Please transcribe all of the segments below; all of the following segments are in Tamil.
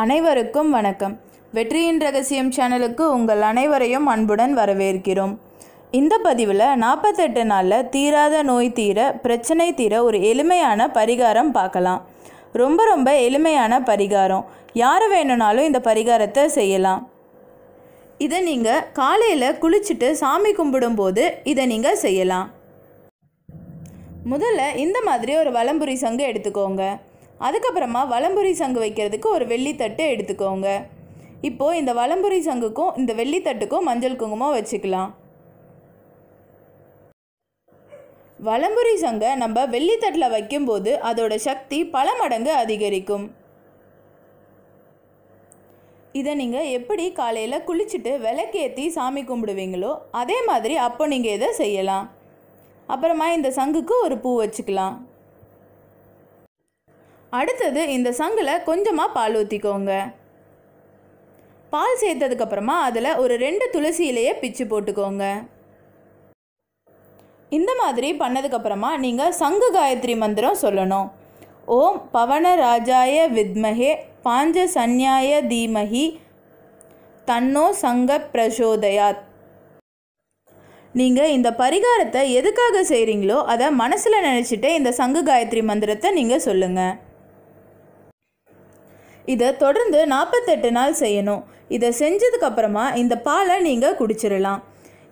அனைவருக்கும் வணக்கம் வெற்றியின் ரகசியம் சேனலுக்கு உங்கள் அனைவரையும் அன்புடன் வரவேற்கிறோம் இந்த பதிவில் நாற்பத்தெட்டு நாளில் தீராத நோய் தீர பிரச்சனை தீர ஒரு எளிமையான பரிகாரம் பார்க்கலாம் ரொம்ப ரொம்ப எளிமையான பரிகாரம் யார் வேணும்னாலும் இந்த பரிகாரத்தை செய்யலாம் இதை நீங்கள் காலையில் குளிச்சுட்டு சாமி கும்பிடும்போது இதை நீங்கள் செய்யலாம் முதல்ல இந்த மாதிரி ஒரு வலம்புரி சங்கு எடுத்துக்கோங்க அதுக்கப்புறமா வலம்புரி சங்கு வைக்கிறதுக்கு ஒரு வெள்ளித்தட்டு எடுத்துக்கோங்க இப்போது இந்த வலம்புரி சங்குக்கும் இந்த வெள்ளித்தட்டுக்கும் மஞ்சள் குங்குமம் வச்சுக்கலாம் வலம்புரி சங்கை நம்ம வெள்ளித்தட்டில் வைக்கும்போது அதோட சக்தி பல மடங்கு அதிகரிக்கும் இதை நீங்கள் எப்படி காலையில் குளிச்சுட்டு விளக்கேற்றி சாமி கும்பிடுவீங்களோ அதே மாதிரி அப்போ நீங்கள் இதை செய்யலாம் அப்புறமா இந்த சங்குக்கு ஒரு பூ வச்சுக்கலாம் அடுத்தது இந்த சங்கில் கொஞ்சமாக பால் ஊற்றிக்கோங்க பால் சேர்த்ததுக்கப்புறமா அதில் ஒரு ரெண்டு துளசி இலையை பிச்சு போட்டுக்கோங்க இந்த மாதிரி பண்ணதுக்கப்புறமா நீங்கள் சங்கு காயத்ரி மந்திரம் சொல்லணும் ஓம் பவன ராஜாய வித்மகே பாஞ்ச சந்நியாய தீமகி தன்னோ சங்க பிரசோதயாத் நீங்கள் இந்த பரிகாரத்தை எதுக்காக செய்கிறீங்களோ அதை மனசில் நினச்சிட்டு இந்த சங்கு காயத்ரி மந்திரத்தை நீங்கள் சொல்லுங்கள் இதை தொடர்ந்து நாற்பத்தெட்டு நாள் செய்யணும் இதை செஞ்சதுக்கப்புறமா இந்த பாலை நீங்கள் குடிச்சிடலாம்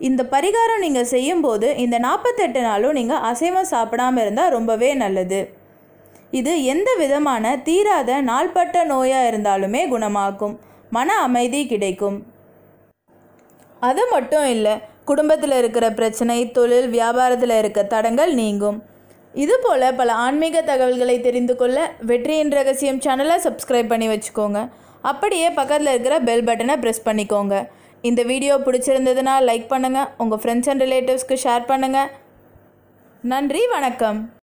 இந்த பரிகாரம் நீங்கள் செய்யும்போது இந்த நாற்பத்தெட்டு நாளும் நீங்கள் அசைவம் சாப்பிடாமல் இருந்தால் ரொம்பவே நல்லது இது எந்த விதமான தீராத நாள்பட்ட நோயாக இருந்தாலுமே குணமாக்கும் மன அமைதி கிடைக்கும் அது மட்டும் இல்லை குடும்பத்தில் இருக்கிற பிரச்சனை தொழில் வியாபாரத்தில் இருக்க தடங்கள் நீங்கும் இதுபோல் பல ஆன்மீக தகவல்களை தெரிந்து கொள்ள வெற்றியின் ரகசியம் சேனலை சப்ஸ்கிரைப் பண்ணி வச்சுக்கோங்க அப்படியே பக்கத்தில் இருக்கிற பெல் பட்டனை ப்ரெஸ் பண்ணிக்கோங்க இந்த வீடியோ பிடிச்சிருந்ததுன்னா லைக் பண்ணுங்கள் உங்கள் ஃப்ரெண்ட்ஸ் அண்ட் ரிலேட்டிவ்ஸ்க்கு ஷேர் பண்ணுங்கள் நன்றி வணக்கம்